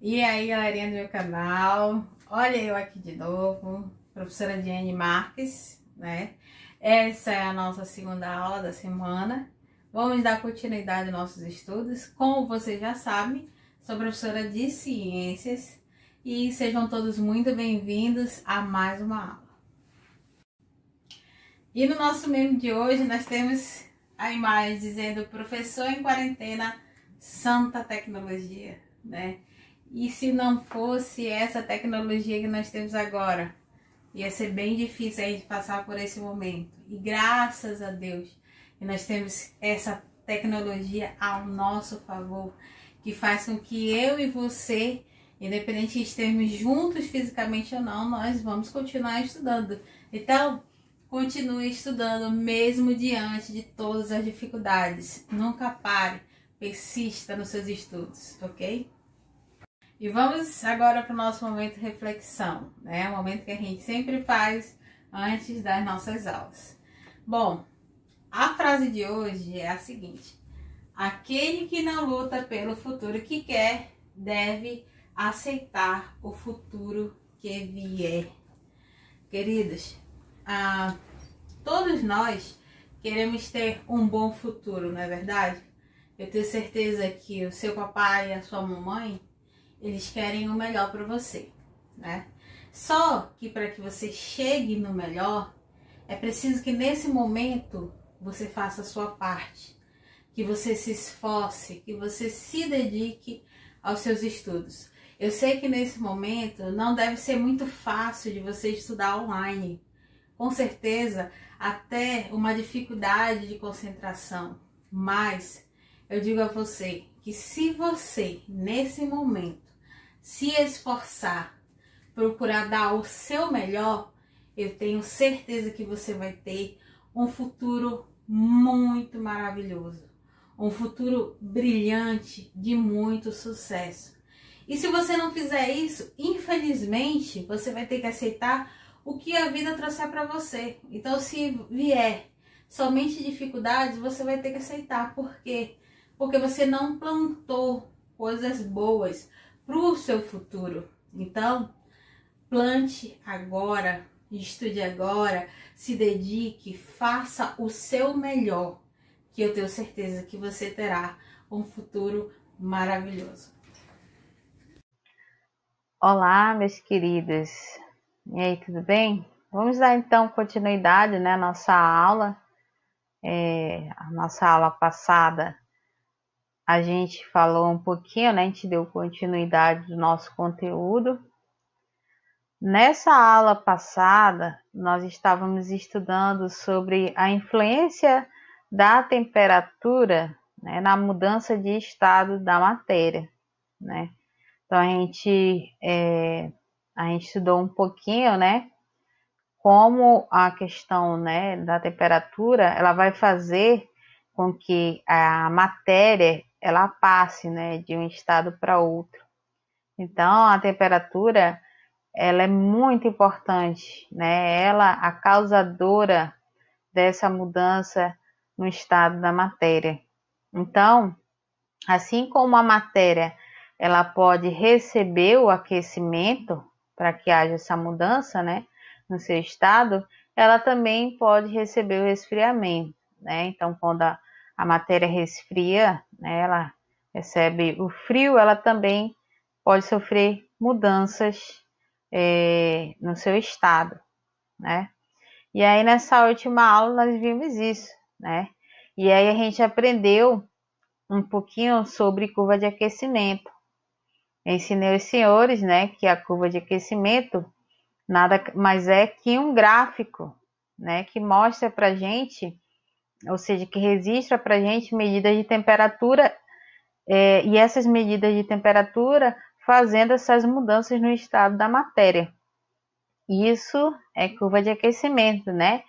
E aí, galerinha do meu canal, olha eu aqui de novo, professora Diane Marques, né? Essa é a nossa segunda aula da semana. Vamos dar continuidade aos nossos estudos. Como vocês já sabem, sou professora de ciências e sejam todos muito bem-vindos a mais uma aula. E no nosso meme de hoje, nós temos a imagem dizendo professor em quarentena, santa tecnologia, né? E se não fosse essa tecnologia que nós temos agora, ia ser bem difícil a gente passar por esse momento. E graças a Deus, nós temos essa tecnologia ao nosso favor, que faz com que eu e você, independente de estarmos juntos fisicamente ou não, nós vamos continuar estudando. Então, continue estudando mesmo diante de todas as dificuldades. Nunca pare, persista nos seus estudos, ok? E vamos agora para o nosso momento reflexão, né? O momento que a gente sempre faz antes das nossas aulas. Bom, a frase de hoje é a seguinte: Aquele que não luta pelo futuro que quer, deve aceitar o futuro que vier. Queridos, ah, todos nós queremos ter um bom futuro, não é verdade? Eu tenho certeza que o seu papai e a sua mamãe eles querem o melhor para você, né? Só que para que você chegue no melhor, é preciso que nesse momento você faça a sua parte, que você se esforce, que você se dedique aos seus estudos. Eu sei que nesse momento não deve ser muito fácil de você estudar online. Com certeza, até uma dificuldade de concentração. Mas eu digo a você que se você, nesse momento, se esforçar, procurar dar o seu melhor, eu tenho certeza que você vai ter um futuro muito maravilhoso, um futuro brilhante de muito sucesso. E se você não fizer isso, infelizmente, você vai ter que aceitar o que a vida trouxer para você. Então, se vier somente dificuldades, você vai ter que aceitar. Por quê? Porque você não plantou coisas boas, para o seu futuro. Então, plante agora, estude agora, se dedique, faça o seu melhor, que eu tenho certeza que você terá um futuro maravilhoso. Olá, meus queridos. E aí, tudo bem? Vamos dar então continuidade né, à nossa aula, é, a nossa aula passada a gente falou um pouquinho, né? A gente deu continuidade do nosso conteúdo. Nessa aula passada, nós estávamos estudando sobre a influência da temperatura né, na mudança de estado da matéria, né? Então a gente, é, a gente estudou um pouquinho, né? Como a questão né, da temperatura ela vai fazer com que a matéria ela passe né, de um estado para outro. Então, a temperatura ela é muito importante, né? Ela a causadora dessa mudança no estado da matéria. Então, assim como a matéria ela pode receber o aquecimento para que haja essa mudança, né, no seu estado, ela também pode receber o resfriamento, né? Então, quando a, a matéria resfria, né, ela recebe o frio, ela também pode sofrer mudanças é, no seu estado, né? E aí nessa última aula nós vimos isso, né? E aí a gente aprendeu um pouquinho sobre curva de aquecimento. ensinei os senhores, né, que a curva de aquecimento nada mais é que um gráfico, né, que mostra para gente ou seja, que registra para a gente medidas de temperatura é, e essas medidas de temperatura fazendo essas mudanças no estado da matéria. Isso é curva de aquecimento, né?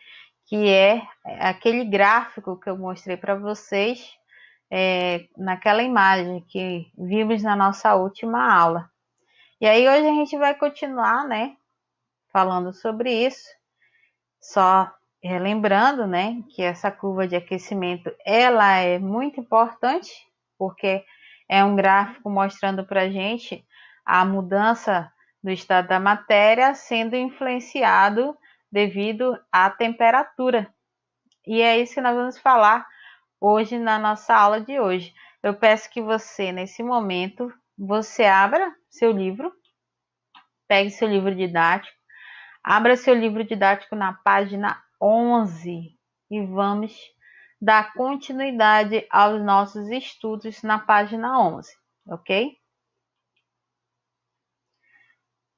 Que é aquele gráfico que eu mostrei para vocês é, naquela imagem que vimos na nossa última aula. E aí hoje a gente vai continuar, né? Falando sobre isso. Só é, lembrando, né, que essa curva de aquecimento ela é muito importante porque é um gráfico mostrando para gente a mudança do estado da matéria sendo influenciado devido à temperatura. E é isso que nós vamos falar hoje na nossa aula de hoje. Eu peço que você, nesse momento, você abra seu livro, pegue seu livro didático, abra seu livro didático na página 11 e vamos dar continuidade aos nossos estudos na página 11, ok?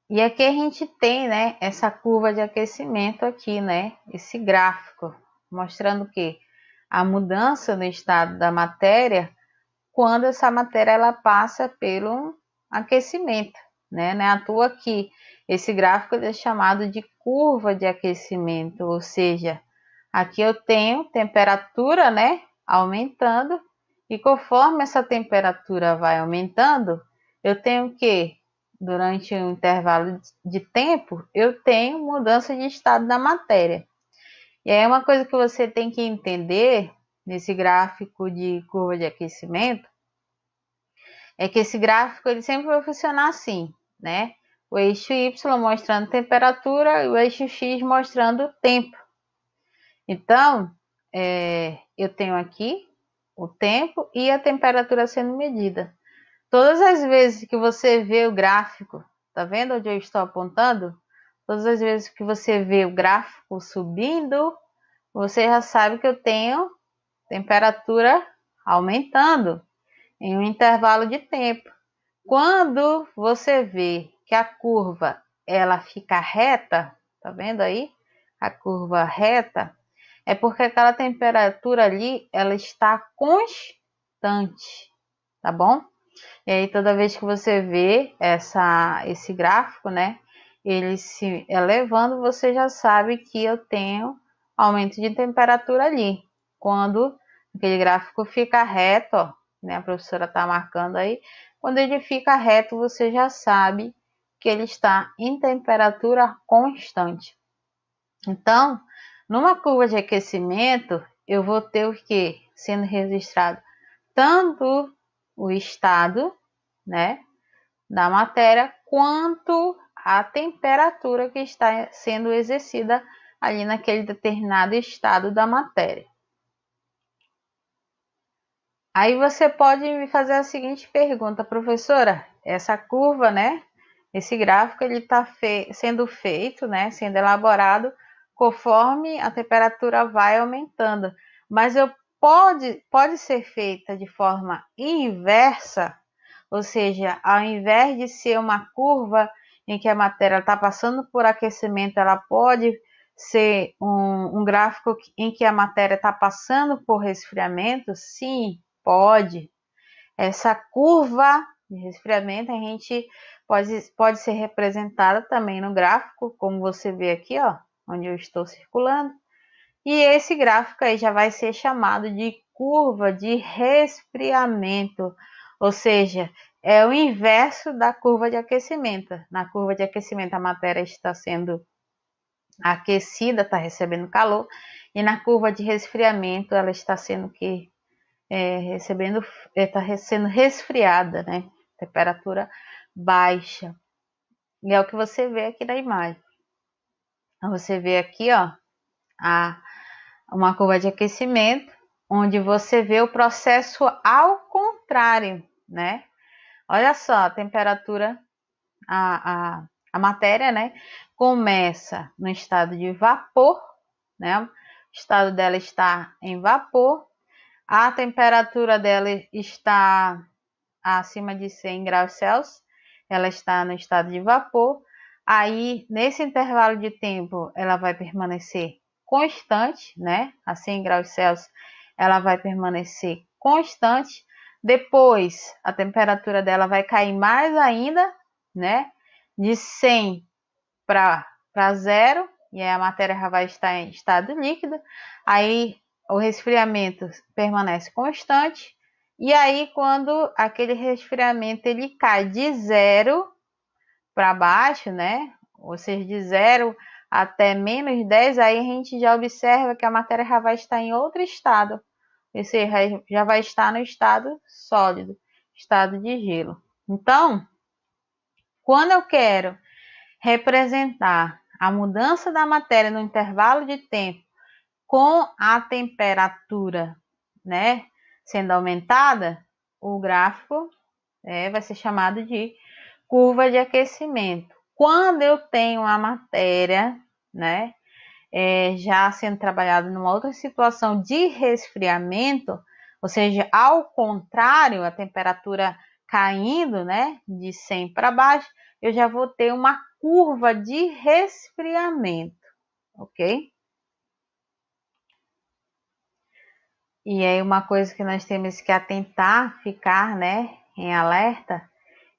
E aqui a gente tem, né, essa curva de aquecimento aqui, né, esse gráfico, mostrando que a mudança no estado da matéria quando essa matéria ela passa pelo aquecimento, né? Não é à toa que esse gráfico é chamado de curva de aquecimento, ou seja, aqui eu tenho temperatura, né, aumentando, e conforme essa temperatura vai aumentando, eu tenho que durante um intervalo de tempo, eu tenho mudança de estado da matéria. E aí uma coisa que você tem que entender nesse gráfico de curva de aquecimento é que esse gráfico ele sempre vai funcionar assim, né? o eixo Y mostrando temperatura e o eixo X mostrando tempo. Então, é, eu tenho aqui o tempo e a temperatura sendo medida. Todas as vezes que você vê o gráfico, tá vendo onde eu estou apontando? Todas as vezes que você vê o gráfico subindo, você já sabe que eu tenho temperatura aumentando em um intervalo de tempo. Quando você vê que a curva ela fica reta, tá vendo aí? A curva reta é porque aquela temperatura ali ela está constante, tá bom? E aí toda vez que você vê essa esse gráfico, né, ele se elevando, você já sabe que eu tenho aumento de temperatura ali. Quando aquele gráfico fica reto, ó, né, a professora tá marcando aí, quando ele fica reto, você já sabe que ele está em temperatura constante. Então, numa curva de aquecimento, eu vou ter o que sendo registrado tanto o estado, né, da matéria quanto a temperatura que está sendo exercida ali naquele determinado estado da matéria. Aí você pode me fazer a seguinte pergunta, professora, essa curva, né, esse gráfico ele está fe sendo feito, né, sendo elaborado conforme a temperatura vai aumentando, mas eu pode, pode ser feita de forma inversa, ou seja, ao invés de ser uma curva em que a matéria está passando por aquecimento, ela pode ser um, um gráfico em que a matéria está passando por resfriamento? Sim, pode. Essa curva de resfriamento a gente pode, pode ser representada também no gráfico, como você vê aqui, ó, onde eu estou circulando. E esse gráfico aí já vai ser chamado de curva de resfriamento, ou seja, é o inverso da curva de aquecimento. Na curva de aquecimento, a matéria está sendo aquecida, está recebendo calor, e na curva de resfriamento, ela está sendo que é, recebendo, está é, sendo resfriada, né? Temperatura baixa. E é o que você vê aqui na imagem. Você vê aqui, ó, a, uma curva de aquecimento, onde você vê o processo ao contrário, né? Olha só, a temperatura, a, a, a matéria, né? Começa no estado de vapor, né? O estado dela está em vapor, a temperatura dela está acima de 100 graus Celsius ela está no estado de vapor. Aí, nesse intervalo de tempo, ela vai permanecer constante, né? A 100 graus Celsius, ela vai permanecer constante. Depois, a temperatura dela vai cair mais ainda, né? De 100 para zero, e aí a matéria já vai estar em estado líquido. Aí, o resfriamento permanece constante. E aí, quando aquele resfriamento ele cai de zero para baixo, né? Ou seja, de zero até menos 10, aí a gente já observa que a matéria já vai estar em outro estado. Ou seja, já vai estar no estado sólido, estado de gelo. Então, quando eu quero representar a mudança da matéria no intervalo de tempo com a temperatura, né, sendo aumentada, o gráfico é, vai ser chamado de curva de aquecimento. Quando eu tenho a matéria, né, é, já sendo trabalhada numa outra situação de resfriamento, ou seja, ao contrário, a temperatura caindo, né, de 100 para baixo, eu já vou ter uma curva de resfriamento, ok? E aí uma coisa que nós temos que atentar, ficar, né, em alerta,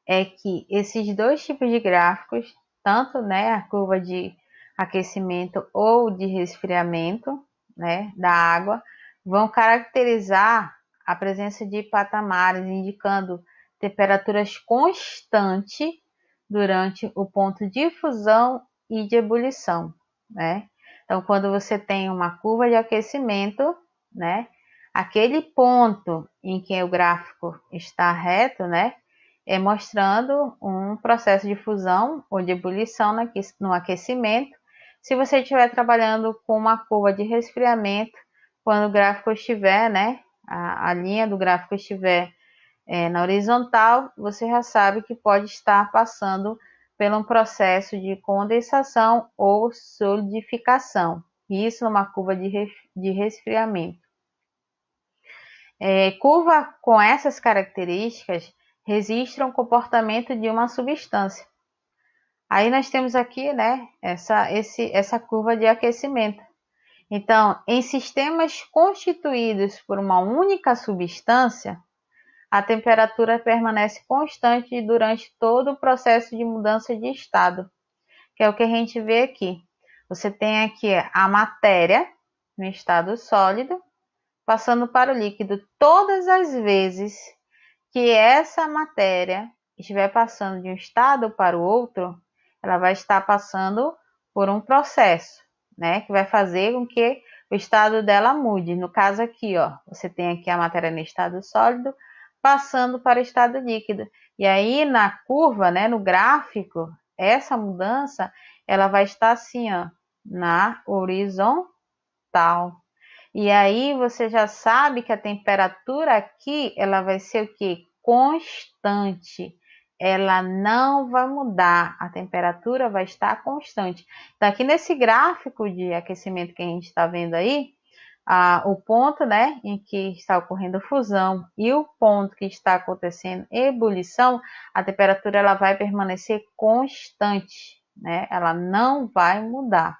é que esses dois tipos de gráficos, tanto, né, a curva de aquecimento ou de resfriamento, né, da água, vão caracterizar a presença de patamares indicando temperaturas constantes durante o ponto de fusão e de ebulição, né? Então, quando você tem uma curva de aquecimento, né? aquele ponto em que o gráfico está reto, né, é mostrando um processo de fusão ou de ebulição no aquecimento. Se você estiver trabalhando com uma curva de resfriamento, quando o gráfico estiver, né, a, a linha do gráfico estiver é, na horizontal, você já sabe que pode estar passando pelo um processo de condensação ou solidificação. Isso numa curva de, de resfriamento. É, curva com essas características registra um o comportamento de uma substância. Aí nós temos aqui, né, essa, esse, essa curva de aquecimento. Então, em sistemas constituídos por uma única substância, a temperatura permanece constante durante todo o processo de mudança de estado, que é o que a gente vê aqui. Você tem aqui a matéria no estado sólido, passando para o líquido todas as vezes que essa matéria estiver passando de um estado para o outro, ela vai estar passando por um processo, né, que vai fazer com que o estado dela mude. No caso aqui, ó, você tem aqui a matéria no estado sólido passando para o estado líquido. E aí na curva, né, no gráfico, essa mudança, ela vai estar assim, ó, na horizontal. E aí você já sabe que a temperatura aqui ela vai ser o que? Constante. Ela não vai mudar, a temperatura vai estar constante. Então, aqui nesse gráfico de aquecimento que a gente está vendo aí, a, o ponto né, em que está ocorrendo fusão e o ponto que está acontecendo ebulição, a temperatura ela vai permanecer constante, né? ela não vai mudar.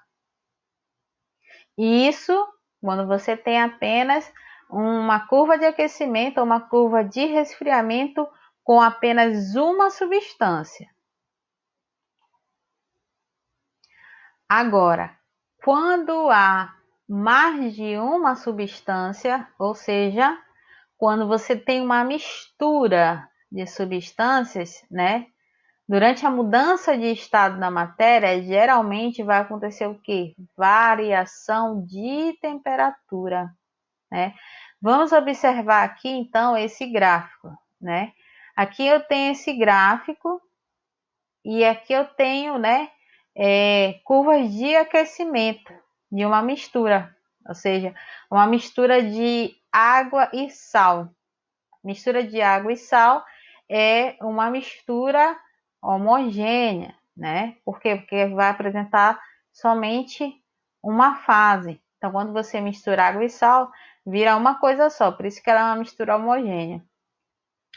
E isso quando você tem apenas uma curva de aquecimento ou uma curva de resfriamento com apenas uma substância. Agora, quando há mais de uma substância, ou seja, quando você tem uma mistura de substâncias, né? Durante a mudança de estado da matéria, geralmente vai acontecer o que? Variação de temperatura, né? Vamos observar aqui então esse gráfico, né? Aqui eu tenho esse gráfico e aqui eu tenho, né, é, curvas de aquecimento de uma mistura, ou seja, uma mistura de água e sal. Mistura de água e sal é uma mistura homogênea, né? Por quê? Porque vai apresentar somente uma fase. Então, quando você mistura água e sal, vira uma coisa só, por isso que ela é uma mistura homogênea.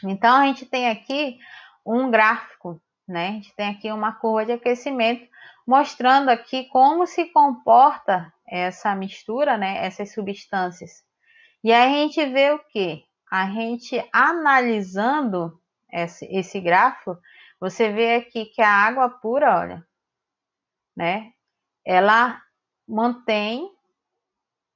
Então, a gente tem aqui um gráfico, né? A gente tem aqui uma curva de aquecimento mostrando aqui como se comporta essa mistura, né? Essas substâncias. E aí a gente vê o que? A gente analisando esse, esse gráfico, você vê aqui que a água pura, olha, né? Ela mantém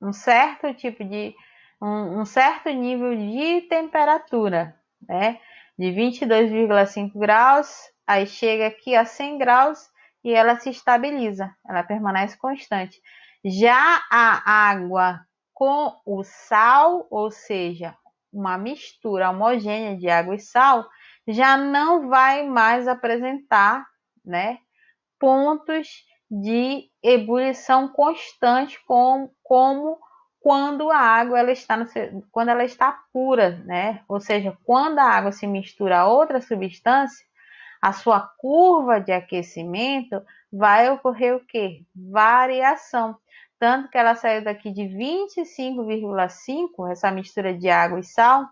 um certo tipo de um, um certo nível de temperatura, né? De 22,5 graus, aí chega aqui a 100 graus e ela se estabiliza, ela permanece constante. Já a água com o sal, ou seja, uma mistura homogênea de água e sal, já não vai mais apresentar né, pontos de ebulição constante como, como quando a água ela está, no, quando ela está pura, né? Ou seja, quando a água se mistura a outra substância, a sua curva de aquecimento vai ocorrer o que? Variação. Tanto que ela saiu daqui de 25,5, essa mistura de água e sal,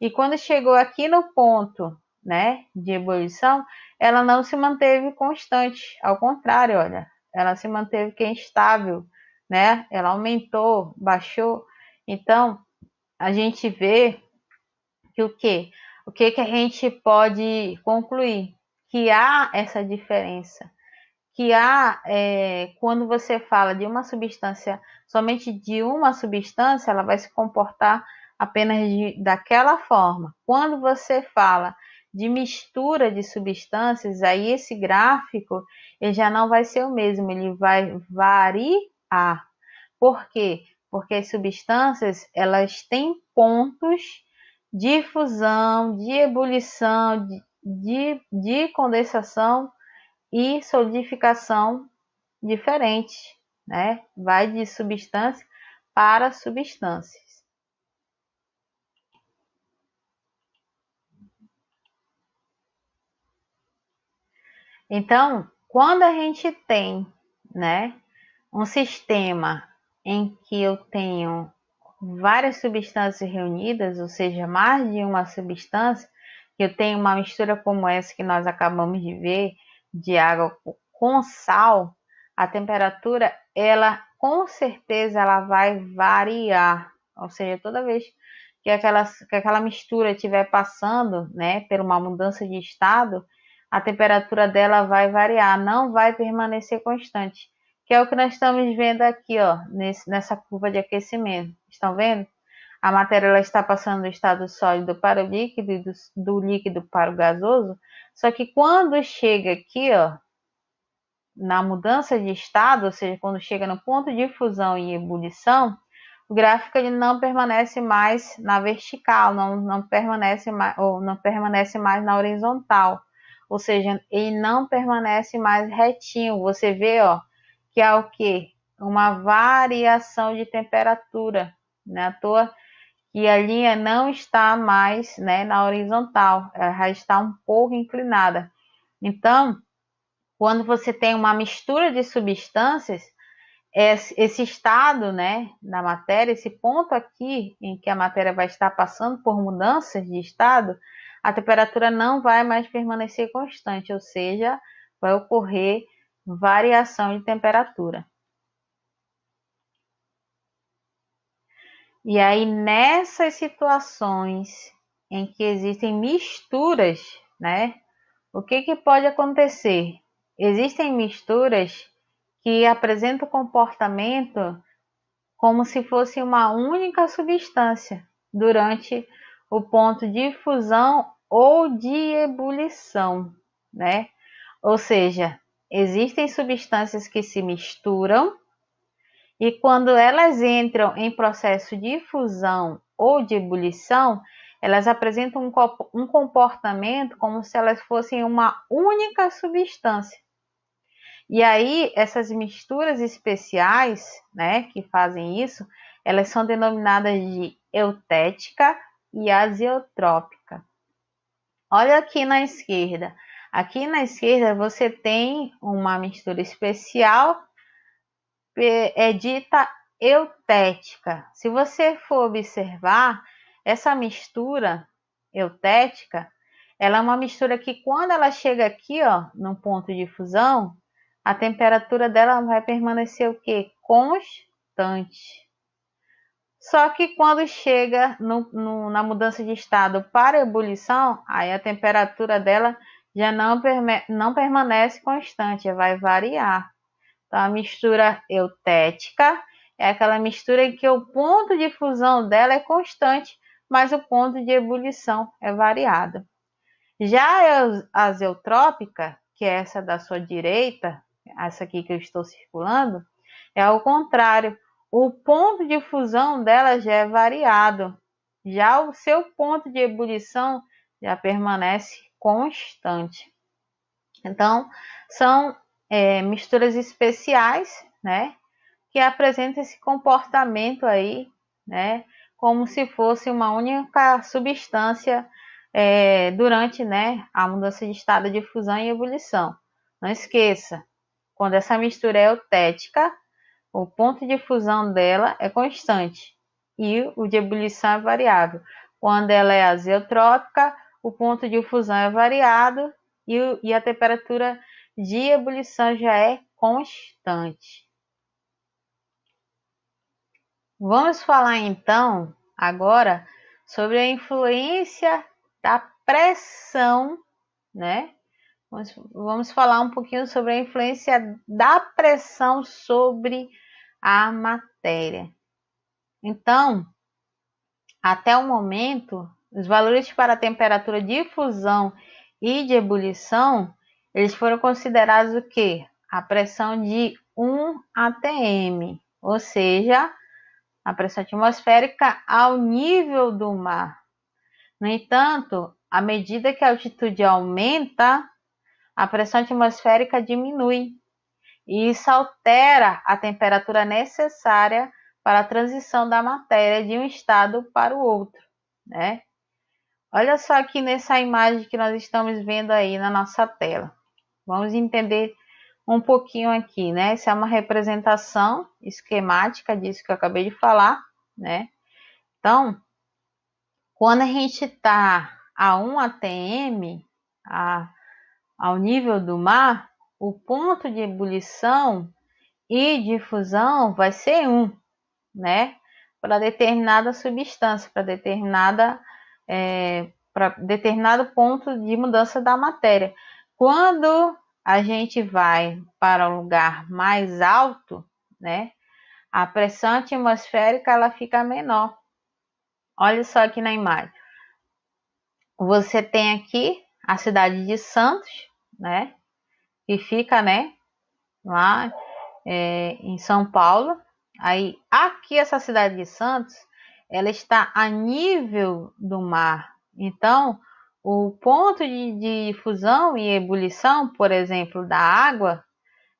e quando chegou aqui no ponto né, de ebulição, ela não se manteve constante. Ao contrário, olha, ela se manteve que é instável, né? Ela aumentou, baixou. Então, a gente vê que o que? O que que a gente pode concluir? Que há essa diferença. Que há, é, quando você fala de uma substância, somente de uma substância, ela vai se comportar apenas de, daquela forma. Quando você fala de mistura de substâncias, aí esse gráfico ele já não vai ser o mesmo, ele vai variar. Por quê? Porque as substâncias elas têm pontos de fusão, de ebulição, de, de, de condensação e solidificação diferente, né? Vai de substância para substâncias. Então, quando a gente tem, né, um sistema em que eu tenho várias substâncias reunidas, ou seja, mais de uma substância, eu tenho uma mistura como essa que nós acabamos de ver, de água com sal, a temperatura, ela com certeza ela vai variar. Ou seja, toda vez que aquela, que aquela mistura estiver passando, né, por uma mudança de estado, a temperatura dela vai variar, não vai permanecer constante, que é o que nós estamos vendo aqui, ó, nesse, nessa curva de aquecimento. Estão vendo? A matéria ela está passando do estado sólido para o líquido e do, do líquido para o gasoso, só que quando chega aqui, ó, na mudança de estado, ou seja, quando chega no ponto de fusão e ebulição, o gráfico ele não permanece mais na vertical, não, não, permanece mais, ou não permanece mais na horizontal ou seja, ele não permanece mais retinho. Você vê, ó, que há é o quê? Uma variação de temperatura, né? À toa que a linha não está mais, né, na horizontal, ela já está um pouco inclinada. Então, quando você tem uma mistura de substâncias, esse estado, né, da matéria, esse ponto aqui em que a matéria vai estar passando por mudanças de estado, a temperatura não vai mais permanecer constante, ou seja, vai ocorrer variação de temperatura. E aí, nessas situações em que existem misturas, né? O que, que pode acontecer? Existem misturas que apresentam comportamento como se fosse uma única substância durante o ponto de fusão ou de ebulição, né? Ou seja, existem substâncias que se misturam e quando elas entram em processo de fusão ou de ebulição, elas apresentam um comportamento como se elas fossem uma única substância. E aí, essas misturas especiais, né, que fazem isso, elas são denominadas de eutética e azeotrópica. Olha aqui na esquerda. Aqui na esquerda você tem uma mistura especial é dita eutética. Se você for observar, essa mistura eutética, ela é uma mistura que quando ela chega aqui, ó, no ponto de fusão, a temperatura dela vai permanecer o quê? Constante. Só que quando chega no, no, na mudança de estado para ebulição, aí a temperatura dela já não, perme, não permanece constante, vai variar. Então, a mistura eutética é aquela mistura em que o ponto de fusão dela é constante, mas o ponto de ebulição é variado. Já a zeotrópica, que é essa da sua direita, essa aqui que eu estou circulando, é ao contrário o ponto de fusão dela já é variado, já o seu ponto de ebulição já permanece constante. Então, são é, misturas especiais, né, que apresentam esse comportamento aí, né, como se fosse uma única substância é, durante, né, a mudança de estado de fusão e ebulição. Não esqueça, quando essa mistura é eutética, o ponto de fusão dela é constante e o de ebulição é variável. Quando ela é azeotrópica, o ponto de fusão é variado e, a temperatura de ebulição já é constante. Vamos falar então agora sobre a influência da pressão, né? Vamos, vamos falar um pouquinho sobre a influência da pressão sobre à matéria. Então, até o momento, os valores para a temperatura de fusão e de ebulição, eles foram considerados o que? A pressão de 1 atm, ou seja, a pressão atmosférica ao nível do mar. No entanto, à medida que a altitude aumenta, a pressão atmosférica diminui e isso altera a temperatura necessária para a transição da matéria de um estado para o outro, né? Olha só aqui nessa imagem que nós estamos vendo aí na nossa tela. Vamos entender um pouquinho aqui, né? Essa é uma representação esquemática disso que eu acabei de falar, né? Então, quando a gente está a 1 atm, a, ao nível do mar, o ponto de ebulição e difusão vai ser 1, né? Para determinada substância, para determinada é, para determinado ponto de mudança da matéria. Quando a gente vai para um lugar mais alto, né? A pressão atmosférica ela fica menor. Olha só aqui na imagem. Você tem aqui a cidade de Santos, né? E fica, né, lá é, em São Paulo. Aí, aqui essa cidade de Santos, ela está a nível do mar. Então, o ponto de, de fusão e ebulição, por exemplo, da água,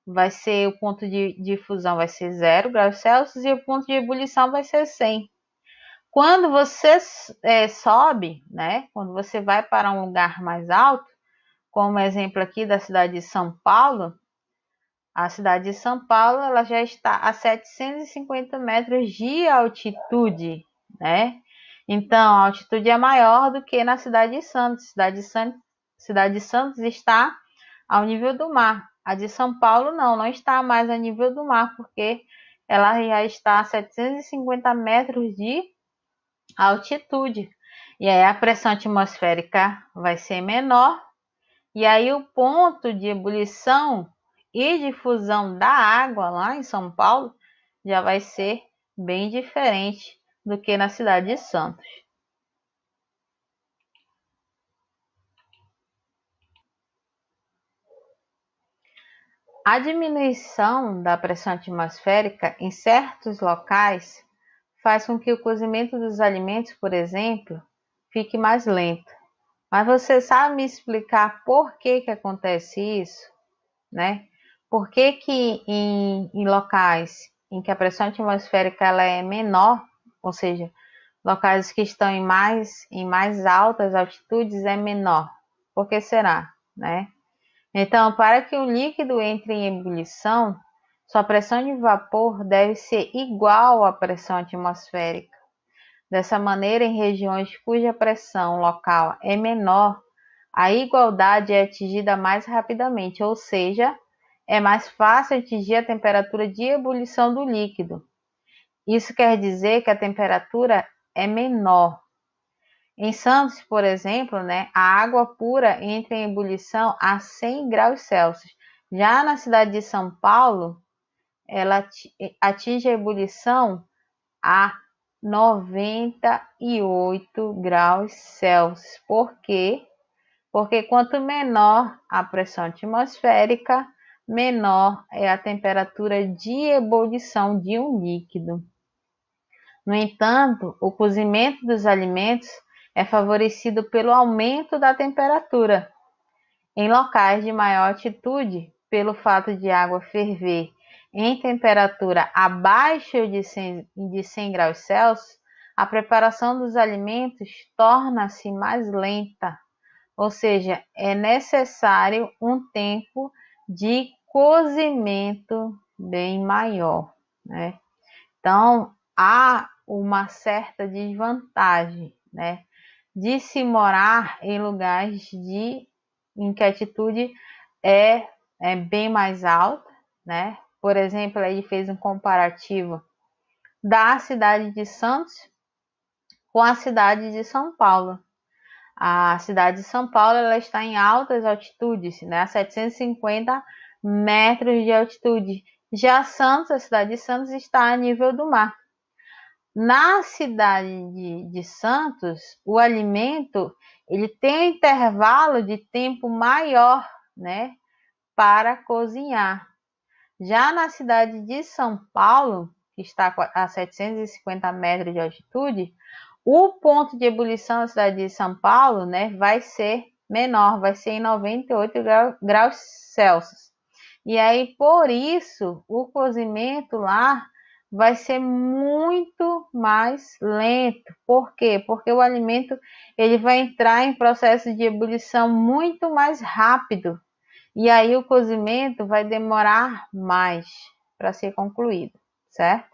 vai ser o ponto de, de fusão vai ser 0 graus Celsius e o ponto de ebulição vai ser 100. Quando você é, sobe, né, quando você vai para um lugar mais alto, como exemplo aqui da cidade de São Paulo, a cidade de São Paulo ela já está a 750 metros de altitude, né? Então, a altitude é maior do que na cidade de Santos. Cidade de, San... cidade de Santos está ao nível do mar. A de São Paulo não, não está mais a nível do mar, porque ela já está a 750 metros de altitude. E aí a pressão atmosférica vai ser menor, e aí o ponto de ebulição e difusão da água lá em São Paulo já vai ser bem diferente do que na cidade de Santos. A diminuição da pressão atmosférica em certos locais faz com que o cozimento dos alimentos, por exemplo, fique mais lento. Mas você sabe me explicar por que, que acontece isso? Né? Por que, que em, em locais em que a pressão atmosférica ela é menor, ou seja, locais que estão em mais, em mais altas altitudes é menor? Por que será? Né? Então, para que o líquido entre em ebulição, sua pressão de vapor deve ser igual à pressão atmosférica. Dessa maneira, em regiões cuja pressão local é menor, a igualdade é atingida mais rapidamente, ou seja, é mais fácil atingir a temperatura de ebulição do líquido. Isso quer dizer que a temperatura é menor. Em Santos, por exemplo, né, a água pura entra em ebulição a 100 graus Celsius. Já na cidade de São Paulo, ela atinge a ebulição a 98 graus Celsius. Por quê? Porque quanto menor a pressão atmosférica, menor é a temperatura de ebulição de um líquido. No entanto, o cozimento dos alimentos é favorecido pelo aumento da temperatura. Em locais de maior altitude, pelo fato de água ferver em temperatura abaixo de 100, de 100 graus Celsius, a preparação dos alimentos torna-se mais lenta, ou seja, é necessário um tempo de cozimento bem maior. Né? Então, há uma certa desvantagem né? de se morar em lugares de, em que a atitude é, é bem mais alta, né? Por exemplo, ele fez um comparativo da cidade de Santos com a cidade de São Paulo. A cidade de São Paulo ela está em altas altitudes, né, a 750 metros de altitude. Já Santos, a cidade de Santos, está a nível do mar. Na cidade de, de Santos, o alimento ele tem um intervalo de tempo maior, né, para cozinhar. Já na cidade de São Paulo, que está a 750 metros de altitude, o ponto de ebulição da cidade de São Paulo né, vai ser menor, vai ser em 98 graus, graus Celsius. E aí, por isso, o cozimento lá vai ser muito mais lento. Por quê? Porque o alimento ele vai entrar em processo de ebulição muito mais rápido e aí o cozimento vai demorar mais para ser concluído, certo?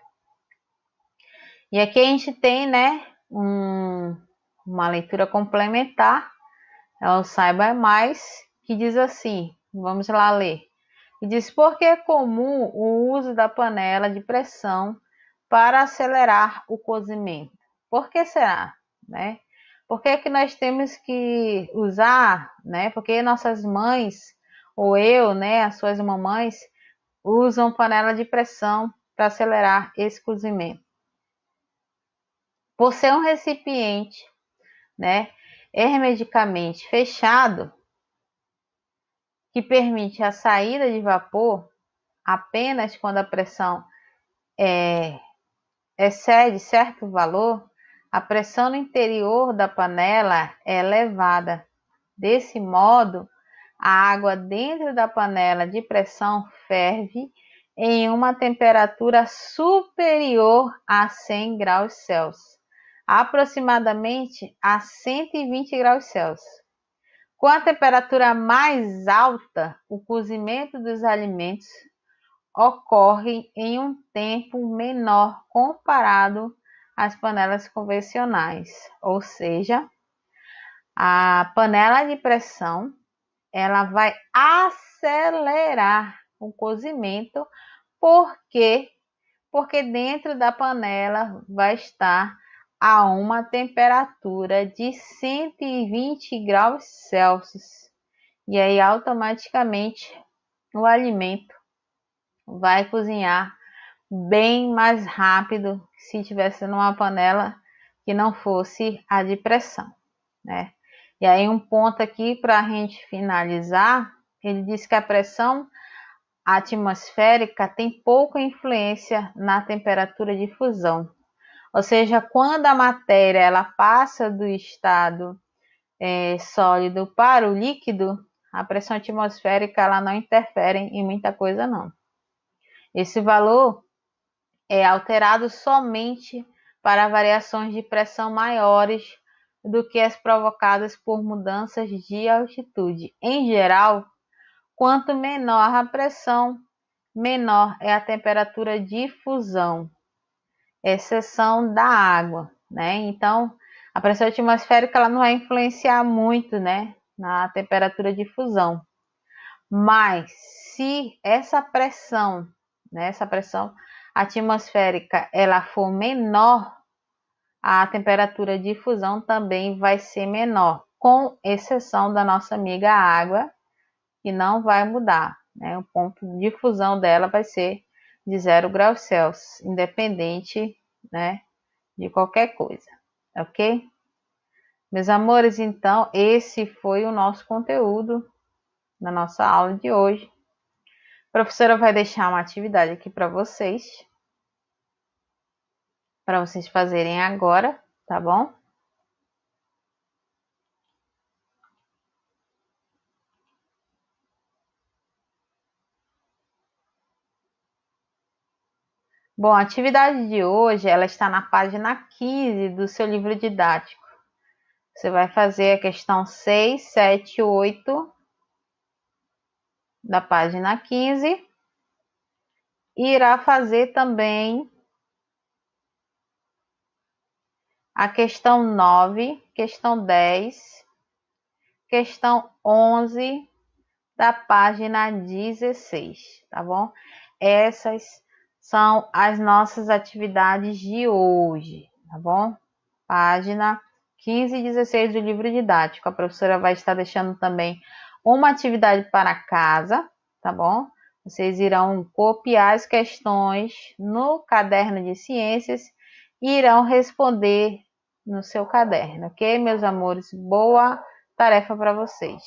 E aqui a gente tem, né, um, uma leitura complementar, é o então, Saiba Mais, que diz assim, vamos lá ler. E diz, porque é comum o uso da panela de pressão para acelerar o cozimento? Por que será, né? Por que, é que nós temos que usar, né? Porque nossas mães ou eu, né, as suas mamães, usam panela de pressão para acelerar esse cozimento. Por ser um recipiente, né, hermeticamente fechado, que permite a saída de vapor apenas quando a pressão é, excede certo valor, a pressão no interior da panela é elevada. Desse modo, a água dentro da panela de pressão ferve em uma temperatura superior a 100 graus Celsius, aproximadamente a 120 graus Celsius. Com a temperatura mais alta, o cozimento dos alimentos ocorre em um tempo menor comparado às panelas convencionais, ou seja, a panela de pressão ela vai acelerar o cozimento, porque porque dentro da panela vai estar a uma temperatura de 120 graus Celsius. E aí automaticamente o alimento vai cozinhar bem mais rápido se tivesse numa panela que não fosse a de pressão, né? E aí um ponto aqui para a gente finalizar, ele diz que a pressão atmosférica tem pouca influência na temperatura de fusão. Ou seja, quando a matéria ela passa do estado é, sólido para o líquido, a pressão atmosférica ela não interfere em muita coisa não. Esse valor é alterado somente para variações de pressão maiores do que as provocadas por mudanças de altitude. Em geral, quanto menor a pressão, menor é a temperatura de fusão, exceção da água, né? Então, a pressão atmosférica ela não vai influenciar muito, né, na temperatura de fusão. Mas se essa pressão, né, essa pressão atmosférica, ela for menor a temperatura de fusão também vai ser menor, com exceção da nossa amiga água, que não vai mudar. Né? O ponto de fusão dela vai ser de 0 graus Celsius, independente né, de qualquer coisa, ok? Meus amores, então, esse foi o nosso conteúdo na nossa aula de hoje. A professora vai deixar uma atividade aqui para vocês para vocês fazerem agora, tá bom? Bom, a atividade de hoje, ela está na página 15 do seu livro didático. Você vai fazer a questão 6, 7, 8 da página 15 e irá fazer também a questão 9, questão 10, questão 11 da página 16, tá bom? Essas são as nossas atividades de hoje, tá bom? Página 15 e 16 do livro didático. A professora vai estar deixando também uma atividade para casa, tá bom? Vocês irão copiar as questões no caderno de ciências e irão responder no seu caderno, ok, meus amores? Boa tarefa para vocês.